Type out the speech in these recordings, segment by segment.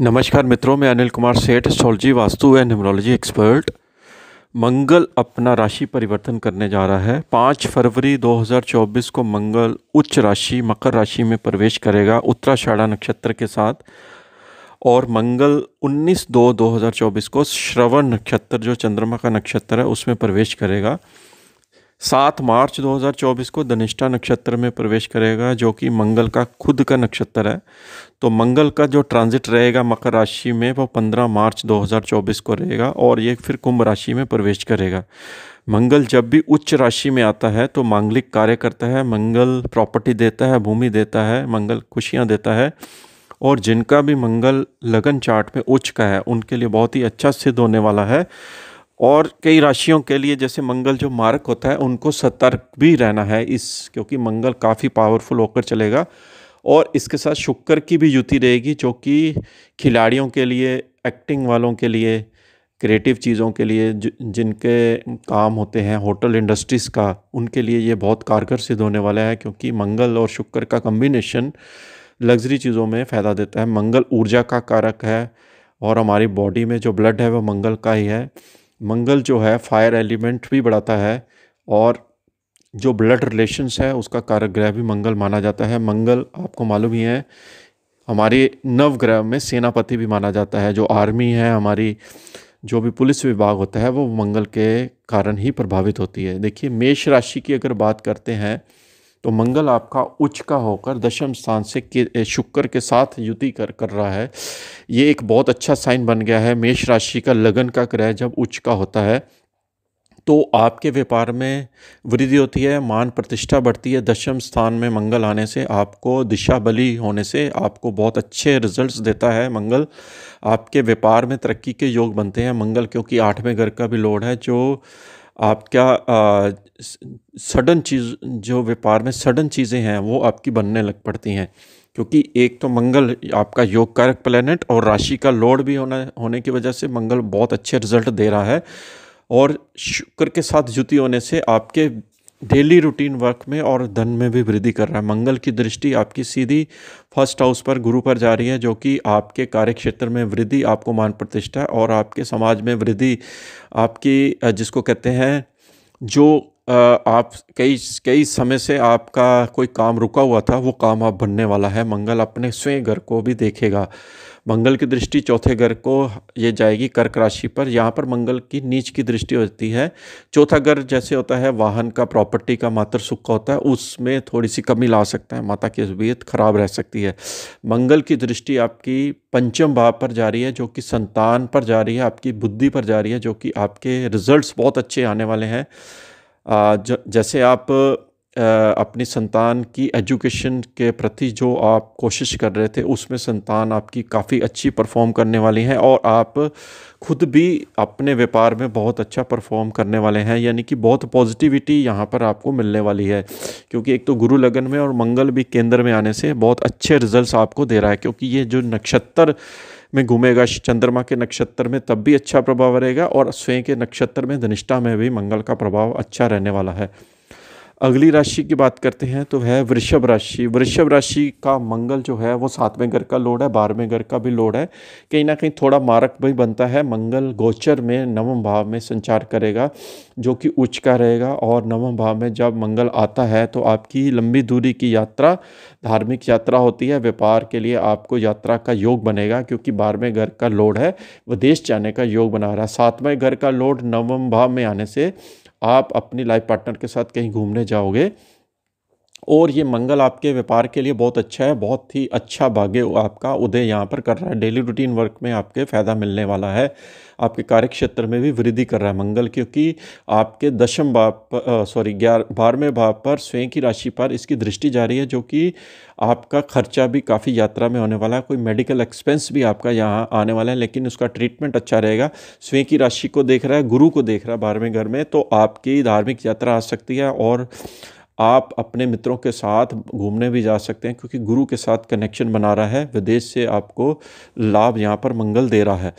नमस्कार मित्रों मैं अनिल कुमार सेठ सोलजी वास्तु एंड न्यूमरोलॉजी एक्सपर्ट मंगल अपना राशि परिवर्तन करने जा रहा है पाँच फरवरी 2024 को मंगल उच्च राशि मकर राशि में प्रवेश करेगा उत्तराषाढ़ा नक्षत्र के साथ और मंगल 19 दो 2024 को श्रवण नक्षत्र जो चंद्रमा का नक्षत्र है उसमें प्रवेश करेगा सात मार्च 2024 को धनिष्ठा नक्षत्र में प्रवेश करेगा जो कि मंगल का खुद का नक्षत्र है तो मंगल का जो ट्रांजिट रहेगा मकर राशि में वो 15 मार्च 2024 को रहेगा और ये फिर कुंभ राशि में प्रवेश करेगा मंगल जब भी उच्च राशि में आता है तो मांगलिक कार्य करता है मंगल प्रॉपर्टी देता है भूमि देता है मंगल खुशियाँ देता है और जिनका भी मंगल लगन चार्ट में उच्च का है उनके लिए बहुत ही अच्छा सिद्ध होने वाला है और कई राशियों के लिए जैसे मंगल जो मारक होता है उनको सतर्क भी रहना है इस क्योंकि मंगल काफ़ी पावरफुल होकर चलेगा और इसके साथ शुक्र की भी युति रहेगी जो कि खिलाड़ियों के लिए एक्टिंग वालों के लिए क्रिएटिव चीज़ों के लिए जिनके काम होते हैं होटल इंडस्ट्रीज़ का उनके लिए ये बहुत कारगर सिद्ध होने वाला है क्योंकि मंगल और शुक्र का कम्बिनेशन लग्जरी चीज़ों में फ़ायदा देता है मंगल ऊर्जा का कारक है और हमारी बॉडी में जो ब्लड है वह मंगल का ही है मंगल जो है फायर एलिमेंट भी बढ़ाता है और जो ब्लड रिलेशंस है उसका कारक ग्रह भी मंगल माना जाता है मंगल आपको मालूम ही है हमारे नवग्रह में सेनापति भी माना जाता है जो आर्मी है हमारी जो भी पुलिस विभाग होता है वो मंगल के कारण ही प्रभावित होती है देखिए मेष राशि की अगर बात करते हैं तो मंगल आपका उच्च का होकर दशम स्थान से शुक्र के साथ युति कर कर रहा है ये एक बहुत अच्छा साइन बन गया है मेष राशि का लगन का ग्रह जब उच्च का होता है तो आपके व्यापार में वृद्धि होती है मान प्रतिष्ठा बढ़ती है दशम स्थान में मंगल आने से आपको दिशा बली होने से आपको बहुत अच्छे रिजल्ट्स देता है मंगल आपके व्यापार में तरक्की के योग बनते हैं मंगल क्योंकि आठवें घर का भी लोड है जो आप क्या सडन चीज़ जो व्यापार में सडन चीज़ें हैं वो आपकी बनने लग पड़ती हैं क्योंकि एक तो मंगल आपका योग कारक प्लेनेट और राशि का लोड भी होना होने की वजह से मंगल बहुत अच्छे रिजल्ट दे रहा है और शुक्र के साथ जुति होने से आपके डेली रूटीन वर्क में और धन में भी वृद्धि कर रहा है मंगल की दृष्टि आपकी सीधी फर्स्ट हाउस पर गुरु पर जा रही है जो कि आपके कार्यक्षेत्र में वृद्धि आपको मान प्रतिष्ठा और आपके समाज में वृद्धि आपकी जिसको कहते हैं जो आप कई कई समय से आपका कोई काम रुका हुआ था वो काम आप बनने वाला है मंगल अपने स्वयं घर को भी देखेगा मंगल की दृष्टि चौथे घर को ये जाएगी कर्क राशि पर यहाँ पर मंगल की नीच की दृष्टि होती है चौथा घर जैसे होता है वाहन का प्रॉपर्टी का मातर सुख का होता है उसमें थोड़ी सी कमी ला सकता है माता की तबीयत खराब रह सकती है मंगल की दृष्टि आपकी पंचम भाव पर जा रही है जो कि संतान पर जा रही है आपकी बुद्धि पर जा रही है जो कि आपके रिजल्ट्स बहुत अच्छे आने वाले हैं जैसे आप अपनी संतान की एजुकेशन के प्रति जो आप कोशिश कर रहे थे उसमें संतान आपकी काफ़ी अच्छी परफॉर्म करने वाली है और आप खुद भी अपने व्यापार में बहुत अच्छा परफॉर्म करने वाले हैं यानी कि बहुत पॉजिटिविटी यहाँ पर आपको मिलने वाली है क्योंकि एक तो गुरु लगन में और मंगल भी केंद्र में आने से बहुत अच्छे रिजल्ट आपको दे रहा है क्योंकि ये जो नक्षत्र में घूमेगा चंद्रमा के नक्षत्र में तब भी अच्छा प्रभाव रहेगा और स्वयं के नक्षत्र में धनिष्ठा में भी मंगल का प्रभाव अच्छा रहने वाला है अगली राशि की बात करते हैं तो है वृषभ राशि वृषभ राशि का मंगल जो है वो सातवें घर का लोड है बारहवें घर का भी लोड है कहीं ना कहीं थोड़ा मारक भी बनता है मंगल गोचर में नवम भाव में संचार करेगा जो कि उच्च का रहेगा और नवम भाव में जब मंगल आता है तो आपकी लंबी दूरी की यात्रा धार्मिक यात्रा होती है व्यापार के लिए आपको यात्रा का योग बनेगा क्योंकि बारहवें घर का लोड है विदेश जाने का योग बना रहा है सातवें घर का लोड नवम भाव में आने से आप अपनी लाइफ पार्टनर के साथ कहीं घूमने जाओगे और ये मंगल आपके व्यापार के लिए बहुत अच्छा है बहुत ही अच्छा भाग्य आपका उदय यहाँ पर कर रहा है डेली रूटीन वर्क में आपके फ़ायदा मिलने वाला है आपके कार्यक्षेत्र में भी वृद्धि कर रहा है मंगल क्योंकि आपके दशम भाव पर सॉरी ग्यारह बारहवें भाव पर स्वयं की राशि पर इसकी दृष्टि जा रही है जो कि आपका खर्चा भी काफ़ी यात्रा में होने वाला है कोई मेडिकल एक्सपेंस भी आपका यहाँ आने वाला है लेकिन उसका ट्रीटमेंट अच्छा रहेगा स्वयं की राशि को देख रहा है गुरु को देख रहा है बारहवें घर में तो आपकी धार्मिक यात्रा आ सकती है और आप अपने मित्रों के साथ घूमने भी जा सकते हैं क्योंकि गुरु के साथ कनेक्शन बना रहा है विदेश से आपको लाभ यहाँ पर मंगल दे रहा है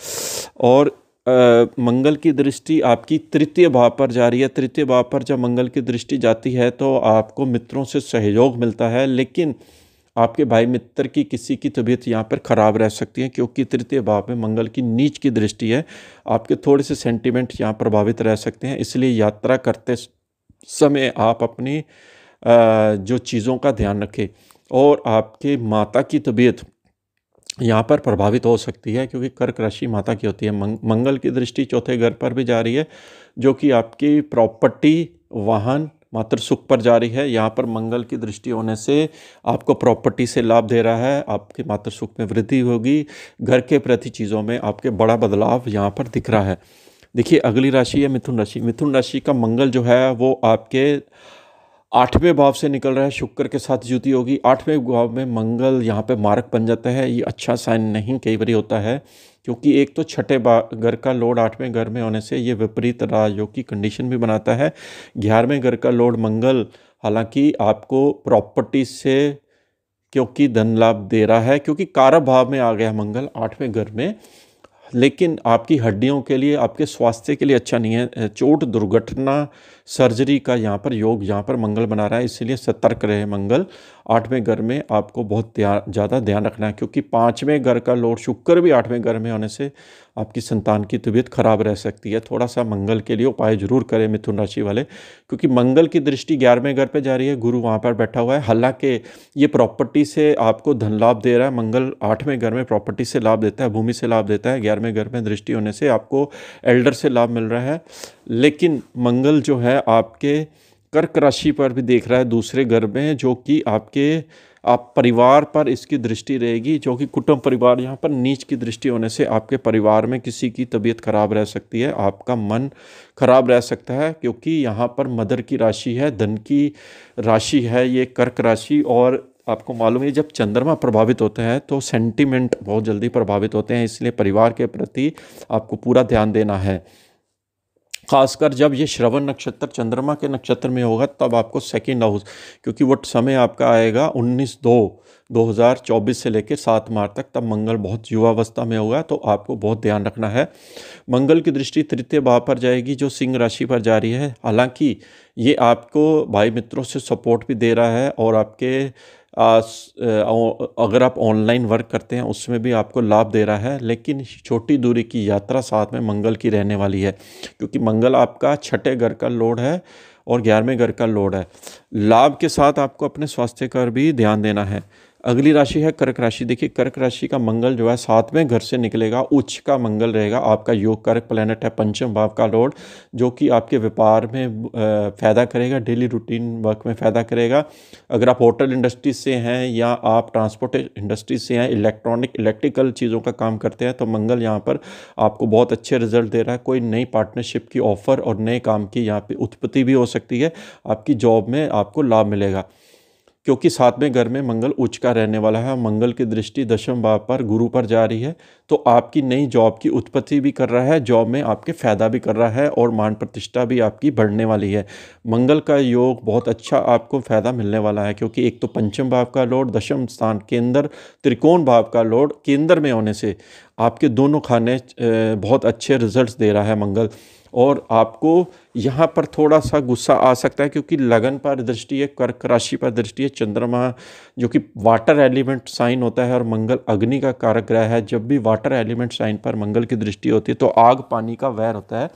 और आ, मंगल की दृष्टि आपकी तृतीय भाव पर जा रही है तृतीय भाव पर जब मंगल की दृष्टि जाती है तो आपको मित्रों से सहयोग मिलता है लेकिन आपके भाई मित्र की किसी की तबीयत यहाँ पर ख़राब रह सकती है क्योंकि तृतीय भाव में मंगल की नीच की दृष्टि है आपके थोड़े से सेंटिमेंट यहाँ प्रभावित रह सकते हैं इसलिए यात्रा करते समय आप अपनी जो चीज़ों का ध्यान रखें और आपके माता की तबीयत यहाँ पर प्रभावित हो सकती है क्योंकि कर्क राशि माता की होती है मंगल की दृष्टि चौथे घर पर भी जा रही है जो कि आपकी प्रॉपर्टी वाहन मात्र सुख पर जा रही है यहाँ पर मंगल की दृष्टि होने से आपको प्रॉपर्टी से लाभ दे रहा है आपके मात्र सुख में वृद्धि होगी घर के प्रति चीज़ों में आपके बड़ा बदलाव यहाँ पर दिख रहा है देखिए अगली राशि है मिथुन राशि मिथुन राशि का मंगल जो है वो आपके आठवें भाव से निकल रहा है शुक्र के साथ जुति होगी आठवें भाव में मंगल यहाँ पे मारक बन जाता है ये अच्छा साइन नहीं कई बार होता है क्योंकि एक तो छठे घर का लोड आठवें घर में होने से ये विपरीत राजयोग की कंडीशन भी बनाता है ग्यारहवें घर का लोड मंगल हालांकि आपको प्रॉपर्टी से क्योंकि धन लाभ दे रहा है क्योंकि कारक भाव में आ गया मंगल आठवें घर में लेकिन आपकी हड्डियों के लिए आपके स्वास्थ्य के लिए अच्छा नहीं है चोट दुर्घटना सर्जरी का यहाँ पर योग यहाँ पर मंगल बना रहा है इसीलिए सतर्क रहे मंगल आठवें घर में आपको बहुत ज़्यादा ध्यान रखना है क्योंकि पाँचवें घर का लोड शुक्र भी आठवें घर में होने से आपकी संतान की तबीयत खराब रह सकती है थोड़ा सा मंगल के लिए उपाय जरूर करें मिथुन राशि वाले क्योंकि मंगल की दृष्टि ग्यारहवें घर पर जा रही है गुरु वहाँ पर बैठा हुआ है हालांकि ये प्रॉपर्टी से आपको धन लाभ दे रहा है मंगल आठवें घर में प्रॉपर्टी से लाभ देता है भूमि से लाभ देता है ग्यारहवें घर में दृष्टि होने से आपको एल्डर से लाभ मिल रहा है लेकिन मंगल जो है आपके कर्क राशि पर भी देख रहा है दूसरे घर में जो कि आपके आप परिवार पर इसकी दृष्टि रहेगी जो कि कुटुंब परिवार यहाँ पर नीच की दृष्टि होने से आपके परिवार में किसी की तबीयत खराब रह सकती है आपका मन खराब रह सकता है क्योंकि यहाँ पर मदर की राशि है धन की राशि है ये कर्क राशि और आपको मालूम है जब चंद्रमा प्रभावित होते हैं तो सेंटिमेंट बहुत जल्दी प्रभावित होते हैं इसलिए परिवार के प्रति आपको पूरा ध्यान देना है खासकर जब ये श्रवण नक्षत्र चंद्रमा के नक्षत्र में होगा तब आपको सेकेंड हाउस क्योंकि वो समय आपका आएगा 19 दो 2024 से लेकर सात मार्च तक तब मंगल बहुत युवावस्था में होगा तो आपको बहुत ध्यान रखना है मंगल की दृष्टि तृतीय भाव पर जाएगी जो सिंह राशि पर जा रही है हालांकि ये आपको भाई मित्रों से सपोर्ट भी दे रहा है और आपके अगर आप ऑनलाइन वर्क करते हैं उसमें भी आपको लाभ दे रहा है लेकिन छोटी दूरी की यात्रा साथ में मंगल की रहने वाली है क्योंकि मंगल आपका छठे घर का लोड है और ग्यारहवें घर का लोड है लाभ के साथ आपको अपने स्वास्थ्य का भी ध्यान देना है अगली राशि है कर्क राशि देखिए कर्क राशि का मंगल जो है सातवें घर से निकलेगा उच्च का मंगल रहेगा आपका योग कर्क प्लेनेट है पंचम भाव का लॉर्ड जो कि आपके व्यापार में फ़ायदा करेगा डेली रूटीन वर्क में फ़ायदा करेगा अगर आप होटल इंडस्ट्री से हैं या आप ट्रांसपोर्ट इंडस्ट्री से हैं इलेक्ट्रॉनिक इलेक्ट्रिकल चीज़ों का काम करते हैं तो मंगल यहाँ पर आपको बहुत अच्छे रिजल्ट दे रहा है कोई नई पार्टनरशिप की ऑफ़र और नए काम की यहाँ पर उत्पत्ति भी हो सकती है आपकी जॉब में आपको लाभ मिलेगा क्योंकि सातवें घर में मंगल उच्च का रहने वाला है मंगल की दृष्टि दशम भाव पर गुरु पर जा रही है तो आपकी नई जॉब की उत्पत्ति भी कर रहा है जॉब में आपके फ़ायदा भी कर रहा है और मान प्रतिष्ठा भी आपकी बढ़ने वाली है मंगल का योग बहुत अच्छा आपको फ़ायदा मिलने वाला है क्योंकि एक तो पंचम भाव का लोड दशम स्थान केंद्र त्रिकोण भाव का लोड केंद्र में होने से आपके दोनों खाने बहुत अच्छे रिजल्ट दे रहा है मंगल और आपको यहाँ पर थोड़ा सा गुस्सा आ सकता है क्योंकि लगन पर दृष्टि है कर्क राशि पर दृष्टि है चंद्रमा जो कि वाटर एलिमेंट साइन होता है और मंगल अग्नि का कारक ग्रह है जब भी वाटर एलिमेंट साइन पर मंगल की दृष्टि होती है तो आग पानी का वैर होता है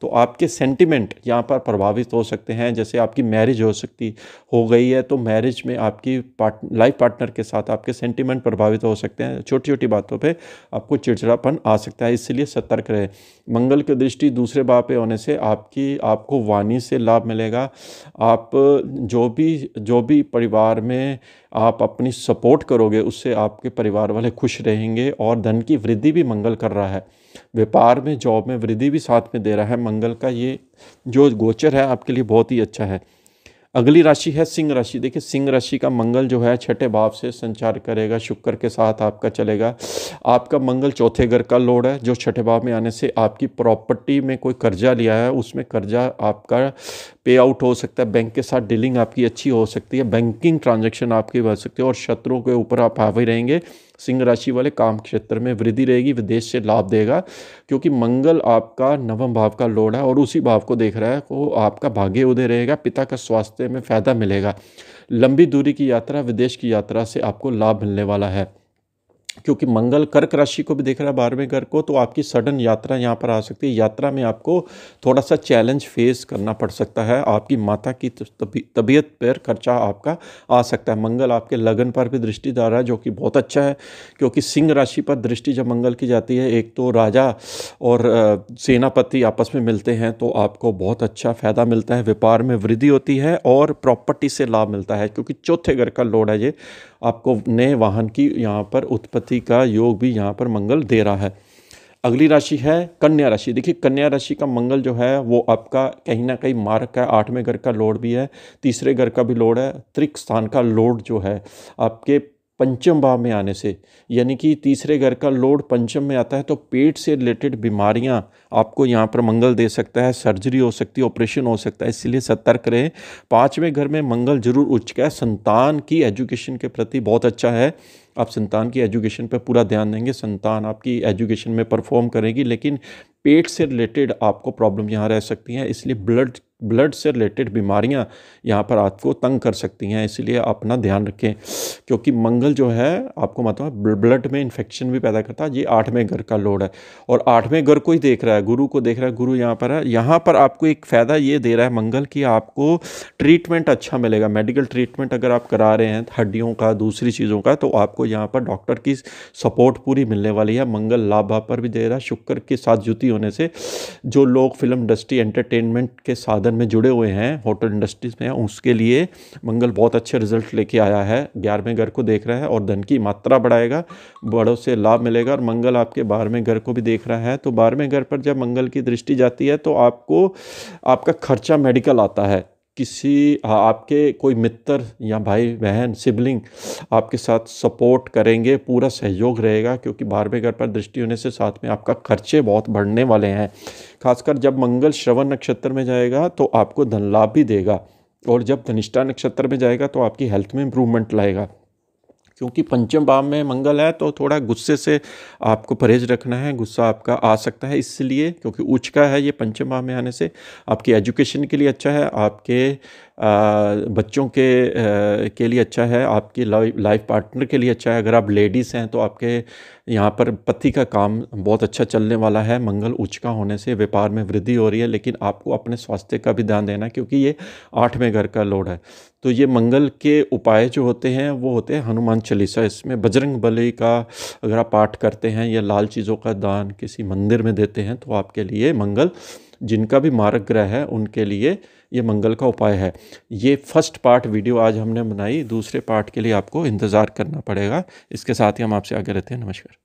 तो आपके सेंटिमेंट यहाँ पर प्रभावित हो सकते हैं जैसे आपकी मैरिज हो सकती हो गई है तो मैरिज में आपकी पार्ट लाइफ पार्टनर के साथ आपके सेंटिमेंट प्रभावित हो सकते हैं छोटी छोटी बातों पर आपको चिड़चिड़ापन आ सकता है इसलिए सतर्क रहे मंगल की दृष्टि दूसरे भाव पे होने से आपकी आपको वाणी से लाभ मिलेगा आप जो भी जो भी परिवार में आप अपनी सपोर्ट करोगे उससे आपके परिवार वाले खुश रहेंगे और धन की वृद्धि भी मंगल कर रहा है व्यापार में जॉब में वृद्धि भी साथ में दे रहा है मंगल का ये जो गोचर है आपके लिए बहुत ही अच्छा है अगली राशि है सिंह राशि देखिए सिंह राशि का मंगल जो है छठे भाव से संचार करेगा शुक्र के साथ आपका चलेगा आपका मंगल चौथे घर का लोड है जो छठे भाव में आने से आपकी प्रॉपर्टी में कोई कर्जा लिया है उसमें कर्जा आपका पे आउट हो सकता है बैंक के साथ डीलिंग आपकी अच्छी हो सकती है बैंकिंग ट्रांजेक्शन आपकी बढ़ सकती है और शत्रुओं के ऊपर आप हावी रहेंगे सिंह राशि वाले काम क्षेत्र में वृद्धि रहेगी विदेश से लाभ देगा क्योंकि मंगल आपका नवम भाव का लोड है और उसी भाव को देख रहा है वो आपका भाग्य उदय रहेगा पिता का स्वास्थ्य में फ़ायदा मिलेगा लंबी दूरी की यात्रा विदेश की यात्रा से आपको लाभ मिलने वाला है क्योंकि मंगल कर्क राशि को भी देख रहा है बारहवें घर को तो आपकी सडन यात्रा यहाँ पर आ सकती है यात्रा में आपको थोड़ा सा चैलेंज फेस करना पड़ सकता है आपकी माता की तबीयत पर खर्चा आपका आ सकता है मंगल आपके लगन पर भी दृष्टि डाल रहा है जो कि बहुत अच्छा है क्योंकि सिंह राशि पर दृष्टि जब मंगल की जाती है एक तो राजा और सेनापति आपस में मिलते हैं तो आपको बहुत अच्छा फ़ायदा मिलता है व्यापार में वृद्धि होती है और प्रॉपर्टी से लाभ मिलता है क्योंकि चौथे घर का लोड है ये आपको नए वाहन की यहाँ पर उत्पत्ति का योग भी यहाँ पर मंगल दे रहा है अगली राशि है कन्या राशि देखिए कन्या राशि का मंगल जो है वो आपका कहीं ना कहीं मार्ग का आठवें घर का लोड भी है तीसरे घर का भी लोड है त्रिक स्थान का लोड जो है आपके पंचम भाव में आने से यानी कि तीसरे घर का लोड पंचम में आता है तो पेट से रिलेटेड बीमारियां आपको यहाँ पर मंगल दे सकता है सर्जरी हो सकती है ऑपरेशन हो सकता है इसलिए सतर्क रहें पाँचवें घर में मंगल जरूर उच्च का है संतान की एजुकेशन के प्रति बहुत अच्छा है आप संतान की एजुकेशन पर पूरा ध्यान देंगे संतान आपकी एजुकेशन में परफॉर्म करेगी लेकिन पेट से रिलेटेड आपको प्रॉब्लम यहाँ रह सकती हैं इसलिए ब्लड ब्लड से रिलेटेड बीमारियाँ यहाँ पर आपको तंग कर सकती हैं इसलिए अपना ध्यान रखें क्योंकि मंगल जो है आपको मतलब ब्लड में इन्फेक्शन भी पैदा करता है ये आठवें घर का लोड है और आठवें घर को ही देख रहा है गुरु को देख रहा है गुरु यहाँ पर है यहाँ पर आपको एक फ़ायदा ये दे रहा है मंगल कि आपको ट्रीटमेंट अच्छा मिलेगा मेडिकल ट्रीटमेंट अगर आप करा रहे हैं हड्डियों का दूसरी चीज़ों का तो आपको यहाँ पर डॉक्टर की सपोर्ट पूरी मिलने वाली है मंगल लाभ आप पर भी दे रहा है शुक्र के साथ जुति इसी होने से जो लोग फिल्म इंडस्ट्री एंटरटेनमेंट के साधन में जुड़े हुए हैं होटल इंडस्ट्रीज में उसके लिए मंगल बहुत अच्छे रिजल्ट लेके आया है ग्यारहवें घर को देख रहा है और धन की मात्रा बढ़ाएगा बड़ों से लाभ मिलेगा और मंगल आपके बारहवें घर को भी देख रहा है तो बारहवें घर पर जब मंगल की दृष्टि जाती है तो आपको आपका खर्चा मेडिकल आता है किसी आपके कोई मित्र या भाई बहन सिबलिंग आपके साथ सपोर्ट करेंगे पूरा सहयोग रहेगा क्योंकि बारहवें घर पर दृष्टि होने से साथ में आपका खर्चे बहुत बढ़ने वाले हैं खासकर जब मंगल श्रवण नक्षत्र में जाएगा तो आपको धन लाभ भी देगा और जब धनिष्ठा नक्षत्र में जाएगा तो आपकी हेल्थ में इम्प्रूवमेंट लाएगा क्योंकि पंचम भाव में मंगल है तो थोड़ा गुस्से से आपको परहेज रखना है गुस्सा आपका आ सकता है इसलिए क्योंकि उच्च का है ये पंचम भाव में आने से आपकी एजुकेशन के लिए अच्छा है आपके बच्चों के के लिए अच्छा है आपकी लाइफ पार्टनर के लिए अच्छा है अगर आप लेडीज़ हैं तो आपके यहाँ पर पति का काम बहुत अच्छा चलने वाला है मंगल उचका होने से व्यापार में वृद्धि हो रही है लेकिन आपको अपने स्वास्थ्य का भी ध्यान देना है क्योंकि ये आठवें घर का लोड है तो ये मंगल के उपाय जो होते हैं वो होते हैं हनुमान चालीसा इसमें बजरंग बली का अगर आप पाठ करते हैं या लाल चीज़ों का दान किसी मंदिर में देते हैं तो आपके लिए मंगल जिनका भी मारक ग्रह है उनके लिए ये मंगल का उपाय है ये फर्स्ट पार्ट वीडियो आज हमने बनाई दूसरे पार्ट के लिए आपको इंतज़ार करना पड़ेगा इसके साथ ही हम आपसे आगे रहते हैं नमस्कार